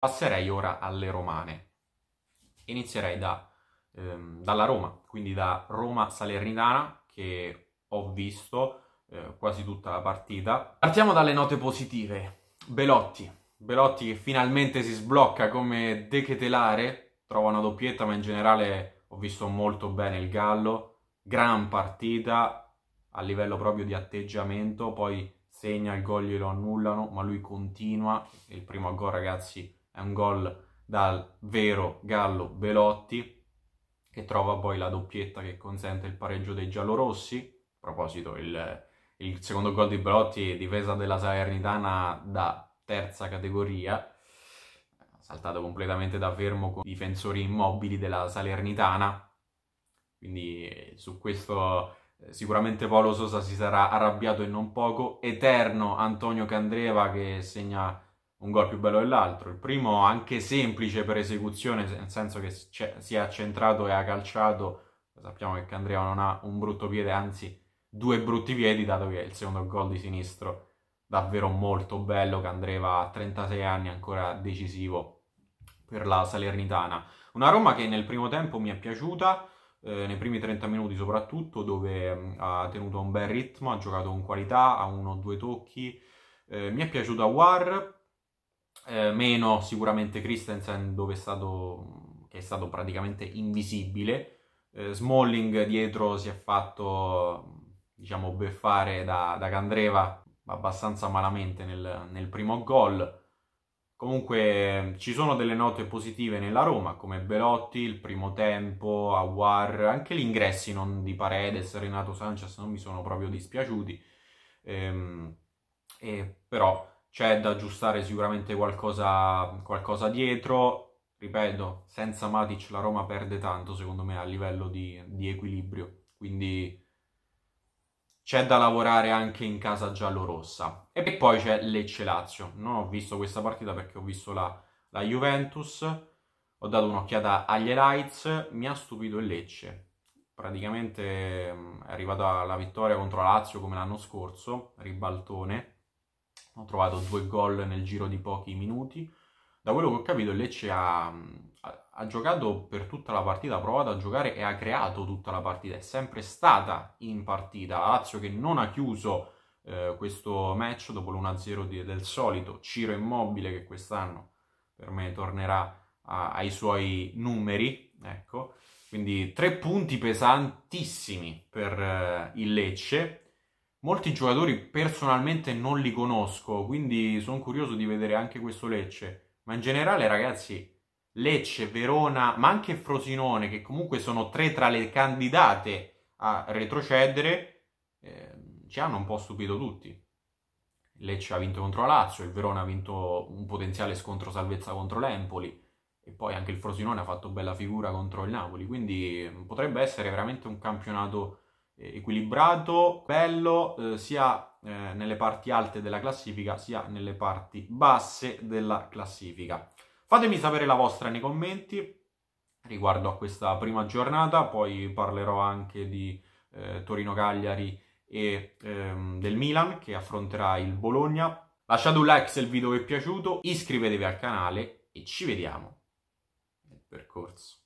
Passerei ora alle romane. Inizierei da, ehm, dalla Roma, quindi da Roma Salernitana che ho visto eh, quasi tutta la partita. Partiamo dalle note positive. Belotti, Belotti che finalmente si sblocca come dechetelare, trova una doppietta ma in generale ho visto molto bene il Gallo, gran partita a livello proprio di atteggiamento, poi segna il gol glielo annullano ma lui continua, il primo gol ragazzi è un gol dal vero Gallo Belotti che trova poi la doppietta che consente il pareggio dei giallorossi. A proposito, il, il secondo gol di Belotti, difesa della Salernitana da terza categoria, saltato completamente da fermo con difensori immobili della Salernitana. Quindi eh, su questo eh, sicuramente Paolo Sosa si sarà arrabbiato e non poco. Eterno Antonio Candreva che segna un gol più bello dell'altro. Il primo anche semplice per esecuzione, nel senso che si è accentrato e ha calciato. Sappiamo che Candreva non ha un brutto piede, anzi due brutti piedi, dato che è il secondo gol di sinistro davvero molto bello, Candreva a 36 anni ancora decisivo per la Salernitana. Una Roma che nel primo tempo mi è piaciuta, eh, nei primi 30 minuti soprattutto, dove mh, mm, ha tenuto un bel ritmo, ha giocato con qualità, ha uno o due tocchi. Eh, mi è piaciuta War, eh, meno sicuramente Christensen dove è stato, che è stato praticamente invisibile. Eh, Smalling dietro si è fatto diciamo beffare da, da Candreva abbastanza malamente nel, nel primo gol. Comunque ci sono delle note positive nella Roma, come Belotti, il primo tempo, Awar, anche gli ingressi di Paredes, Renato Sanchez non mi sono proprio dispiaciuti. Ehm, e però c'è da aggiustare sicuramente qualcosa, qualcosa dietro, ripeto, senza Matic la Roma perde tanto secondo me a livello di, di equilibrio, quindi c'è da lavorare anche in casa giallorossa. E poi c'è Lecce-Lazio, non ho visto questa partita perché ho visto la, la Juventus, ho dato un'occhiata agli Elites. mi ha stupito il Lecce, praticamente mm, è arrivata la vittoria contro la Lazio come l'anno scorso, ribaltone, ho trovato due gol nel giro di pochi minuti. Da quello che ho capito, Lecce ha, ha, ha giocato per tutta la partita, ha provato a giocare e ha creato tutta la partita. È sempre stata in partita. La Lazio che non ha chiuso eh, questo match dopo l'1-0 di, del solito. Ciro Immobile che quest'anno per me tornerà a, ai suoi numeri. Ecco. Quindi tre punti pesantissimi per eh, il Lecce, Molti giocatori personalmente non li conosco, quindi sono curioso di vedere anche questo Lecce. Ma in generale, ragazzi, Lecce, Verona, ma anche Frosinone, che comunque sono tre tra le candidate a retrocedere, eh, ci hanno un po' stupito tutti. Lecce ha vinto contro Lazio, il Verona ha vinto un potenziale scontro salvezza contro l'Empoli e poi anche il Frosinone ha fatto bella figura contro il Napoli, quindi potrebbe essere veramente un campionato eh, equilibrato, bello, eh, sia eh, nelle parti alte della classifica, sia nelle parti basse della classifica. Fatemi sapere la vostra nei commenti riguardo a questa prima giornata, poi parlerò anche di eh, Torino-Cagliari e ehm, del Milan che affronterà il Bologna. Lasciate un like se il video vi è piaciuto, iscrivetevi al canale e ci vediamo nel percorso.